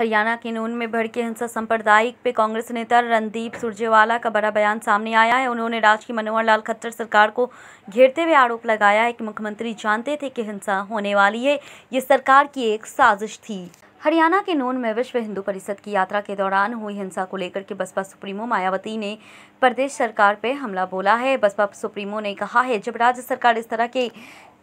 हरियाणा के नून में भड़के हिंसा संप्रदायिक पे कांग्रेस नेता रणदीप सुरजेवाला का बड़ा बयान सामने आया है उन्होंने की मनोहर लाल खट्टर सरकार को घेरते हुए आरोप लगाया है कि मुख्यमंत्री जानते थे कि हिंसा होने वाली है ये सरकार की एक साजिश थी हरियाणा के नून में विश्व हिंदू परिषद की यात्रा के दौरान हुई हिंसा को लेकर के बसपा सुप्रीमो मायावती ने प्रदेश सरकार पर हमला बोला है बसपा सुप्रीमो ने कहा है जब राज्य सरकार इस तरह के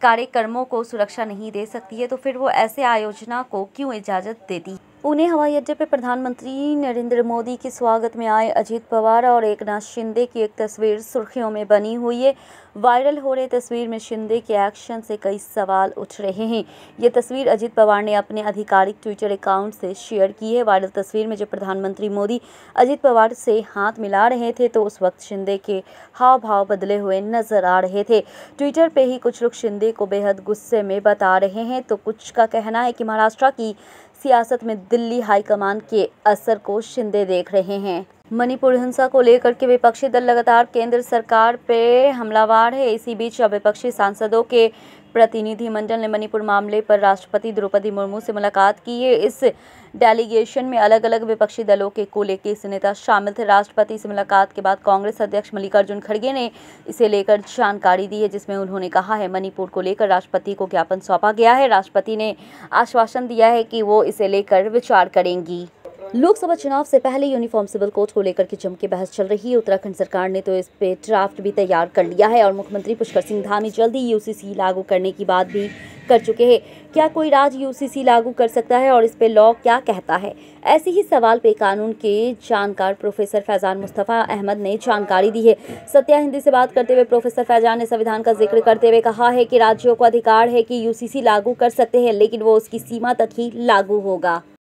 कार्यक्रमों को सुरक्षा नहीं दे सकती है तो फिर वो ऐसे आयोजना को क्यों इजाज़त देती है पुणे हवाई अड्डे पर प्रधानमंत्री नरेंद्र मोदी के स्वागत में आए अजीत पवार और एकनाथ शिंदे की एक तस्वीर सुर्खियों में बनी हुई है वायरल हो रही तस्वीर में शिंदे के एक्शन से कई सवाल उठ रहे हैं ये तस्वीर अजीत पवार ने अपने आधिकारिक ट्विटर अकाउंट से शेयर की है वायरल तस्वीर में जब प्रधानमंत्री मोदी अजीत पवार से हाथ मिला रहे थे तो उस वक्त शिंदे के हाव भाव बदले हुए नजर आ रहे थे ट्विटर पर ही कुछ लोग शिंदे को बेहद गुस्से में बता रहे हैं तो कुछ का कहना है कि महाराष्ट्र की सियासत में दिल्ली हाईकमान के असर को शिंदे देख रहे हैं मणिपुर हिंसा को लेकर के विपक्षी दल लगातार केंद्र सरकार पे हमलावार है इसी बीच अब विपक्षी सांसदों के प्रतिनिधि मंडल ने मणिपुर मामले पर राष्ट्रपति द्रौपदी मुर्मू से मुलाकात की है इस डेलीगेशन में अलग अलग विपक्षी दलों के को इक्कीस नेता शामिल थे राष्ट्रपति से मुलाकात के बाद कांग्रेस अध्यक्ष मल्लिकार्जुन खड़गे ने इसे लेकर जानकारी दी है जिसमें उन्होंने कहा है मणिपुर को लेकर राष्ट्रपति को ज्ञापन सौंपा गया है राष्ट्रपति ने आश्वासन दिया है कि वो इसे लेकर विचार करेंगी लोकसभा चुनाव से पहले यूनिफॉर्म सिविल कोड को लेकर की जमके बहस चल रही है उत्तराखंड सरकार ने तो इस पे ड्राफ्ट भी तैयार कर लिया है और मुख्यमंत्री पुष्कर सिंह धामी जल्द ही यूसीसी लागू करने की बात भी कर चुके हैं क्या कोई राज्य यूसीसी लागू कर सकता है और इस पे लॉ क्या कहता है ऐसे ही सवाल पे कानून के जानकार प्रोफेसर फैजान मुस्तफ़ा अहमद ने जानकारी दी है सत्या हिंदी से बात करते हुए प्रोफेसर फैजान ने संविधान का जिक्र करते हुए कहा है कि राज्यों को अधिकार है कि यूसीसी लागू कर सकते हैं लेकिन वो उसकी सीमा तक ही लागू होगा